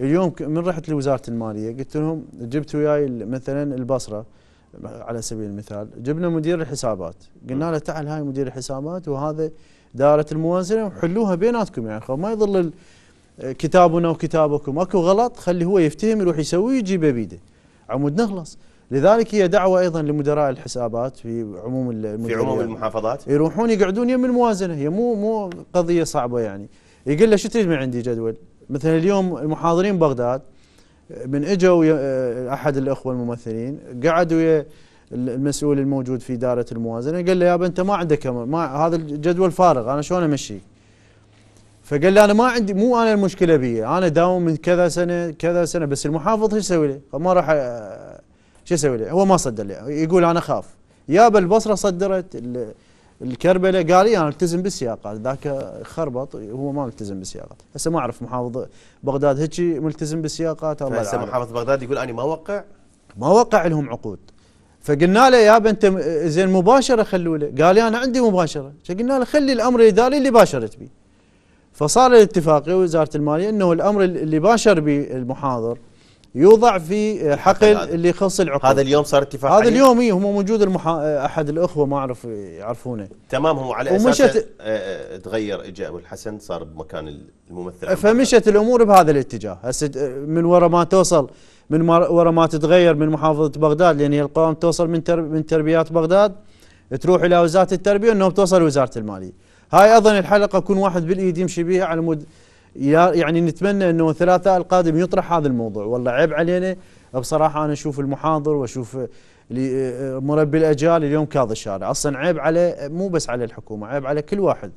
اليوم من رحت لوزاره الماليه قلت لهم جبت وياي مثلا البصره على سبيل المثال جبنا مدير الحسابات قلنا له تعال هاي مدير الحسابات وهذا دائره الموازنه وحلوها بيناتكم يعني ما يظل كتابنا وكتابكم اكو غلط خلي هو يفتهم يروح يسوي يجيبه بيده عمود نخلص لذلك هي دعوة أيضا لمدراء الحسابات في عموم في عموم المحافظات يروحون يقعدون يم الموازنة هي مو مو قضية صعبة يعني يقول له شو تريد من عندي جدول مثلا اليوم المحاضرين بغداد من اجوا آه، احد الاخوه الممثلين قعد ويا المسؤول الموجود في اداره الموازنه قال له يابا انت ما عندك ما هذا الجدول فارغ انا شلون امشيه؟ فقال له انا ما عندي مو انا المشكله بي انا داوم من كذا سنه كذا سنه بس المحافظ آه، شو يسوي لي؟ ما راح شو يسوي لي؟ هو ما صدر لي يقول انا خاف يابا البصره صدرت الكربلة قال انا التزم بالسياقات ذاك خربط هو ما ملتزم بالسياقات هسه ما اعرف محافظ بغداد هيك ملتزم بالسياقات الله هسه محافظ بغداد يقول انا ما وقع ما وقع لهم عقود فقلنا له يا انت زين مباشره خلوا له قال لي انا عندي مباشره فقلنا له خلي الامر الاداري اللي باشرت به فصار الاتفاقيه وزاره الماليه انه الامر اللي باشر به المحاضر يوضع في حقل اللي يخص العقود هذا اليوم صار اتفاق هذا اليوم إيه هم موجود المحا... احد الاخوه ما اعرف يعرفونه تمام هو على ومشت... اساس تغير اجى ابو الحسن صار بمكان الممثل فمشت الامور بهذا الاتجاه هسه من وراء ما توصل من وراء ما تتغير من محافظه بغداد لان هي القوام توصل من تر... من تربيات بغداد تروح الى وزاره التربيه انه بتوصل وزاره الماليه هاي اظن الحلقه يكون واحد بالايد يمشي بها على مود يعني نتمنى انه الثلاثاء القادم يطرح هذا الموضوع والله عيب علينا بصراحه انا اشوف المحاضر واشوف مربي الاجيال اليوم كاظ الشارع اصلا عيب على مو بس على الحكومه عيب على كل واحد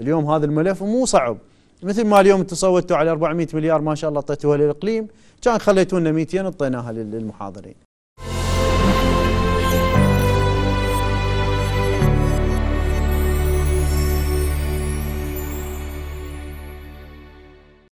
اليوم هذا الملف مو صعب مثل ما اليوم تصوتوا على 400 مليار ما شاء الله اعطيتوها للاقليم كان خليتونا 200 اعطيناها للمحاضرين